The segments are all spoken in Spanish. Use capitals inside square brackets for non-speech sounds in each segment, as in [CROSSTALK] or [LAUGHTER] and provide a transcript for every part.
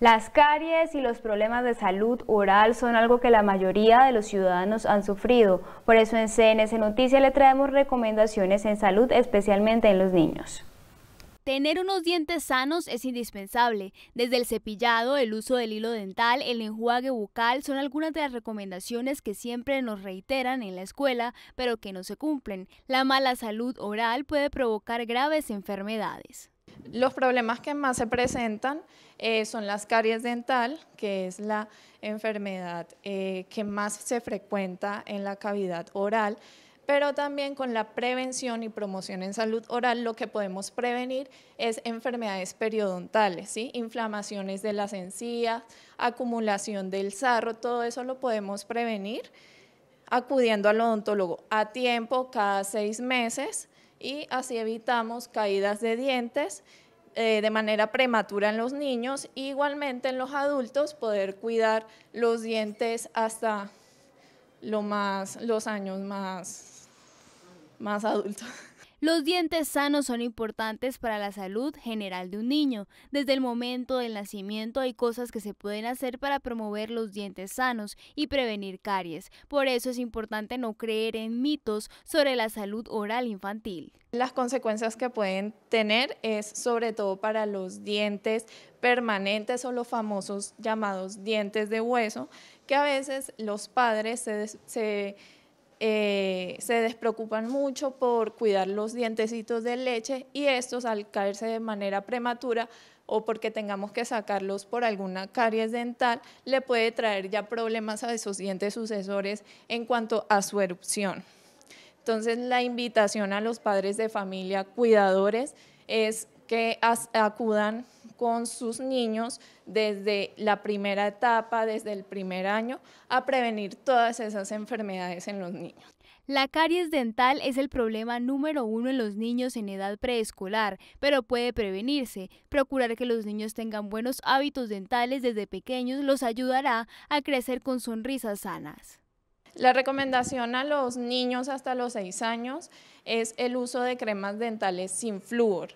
Las caries y los problemas de salud oral son algo que la mayoría de los ciudadanos han sufrido. Por eso en CNS Noticias le traemos recomendaciones en salud, especialmente en los niños. Tener unos dientes sanos es indispensable. Desde el cepillado, el uso del hilo dental, el enjuague bucal son algunas de las recomendaciones que siempre nos reiteran en la escuela, pero que no se cumplen. La mala salud oral puede provocar graves enfermedades. Los problemas que más se presentan eh, son las caries dental, que es la enfermedad eh, que más se frecuenta en la cavidad oral, pero también con la prevención y promoción en salud oral lo que podemos prevenir es enfermedades periodontales, inflamaciones de las encías, acumulación del sarro, todo eso lo podemos prevenir acudiendo al odontólogo a tiempo, cada seis meses, y así evitamos caídas de dientes eh, de manera prematura en los niños, e igualmente en los adultos poder cuidar los dientes hasta los años más adultos. [LAUGHS] Los dientes sanos son importantes para la salud general de un niño. Desde el momento del nacimiento hay cosas que se pueden hacer para promover los dientes sanos y prevenir caries. Por eso es importante no creer en mitos sobre la salud oral infantil. Las consecuencias que pueden tener es sobre todo para los dientes permanentes o los famosos llamados dientes de hueso, que a veces los padres se, eh, se despreocupan mucho por cuidar los dientecitos de leche y estos al caerse de manera prematura o porque tengamos que sacarlos por alguna caries dental, le puede traer ya problemas a esos dientes sucesores en cuanto a su erupción. Entonces la invitación a los padres de familia, cuidadores, es que acudan con sus niños desde la primera etapa, desde el primer año, a prevenir todas esas enfermedades en los niños. La caries dental es el problema número uno en los niños en edad preescolar, pero puede prevenirse. Procurar que los niños tengan buenos hábitos dentales desde pequeños los ayudará a crecer con sonrisas sanas. La recomendación a los niños hasta los 6 años es el uso de cremas dentales sin flúor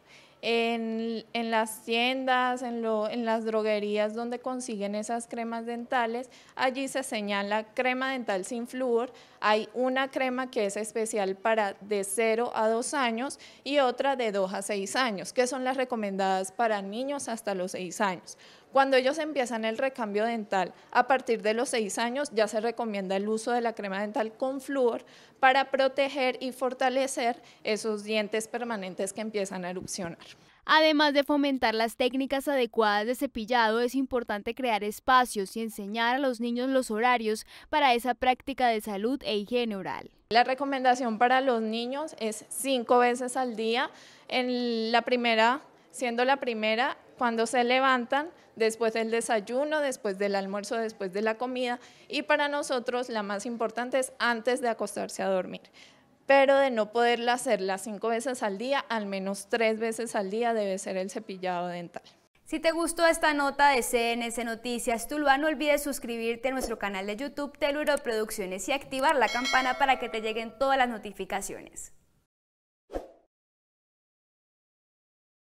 en, las tiendas, en, en las droguerías donde consiguen esas cremas dentales, allí se señala crema dental sin flúor, hay una crema que es especial para de 0 a 2 años y otra de 2 a 6 años, que son las recomendadas para niños hasta los 6 años. Cuando ellos empiezan el recambio dental, a partir de los seis años ya se recomienda el uso de la crema dental con flúor para proteger y fortalecer esos dientes permanentes que empiezan a erupcionar. Además de fomentar las técnicas adecuadas de cepillado, es importante crear espacios y enseñar a los niños los horarios para esa práctica de salud e higiene oral. La recomendación para los niños es cinco veces al día. En la primera siendo la primera cuando se levantan después del desayuno, después del almuerzo, después de la comida y para nosotros la más importante es antes de acostarse a dormir pero de no poderla hacer las cinco veces al día, al menos tres veces al día debe ser el cepillado dental. Si te gustó esta nota de CNS Noticias Tuluá, no olvides suscribirte a nuestro canal de YouTube Teluro Producciones y activar la campana para que te lleguen todas las notificaciones.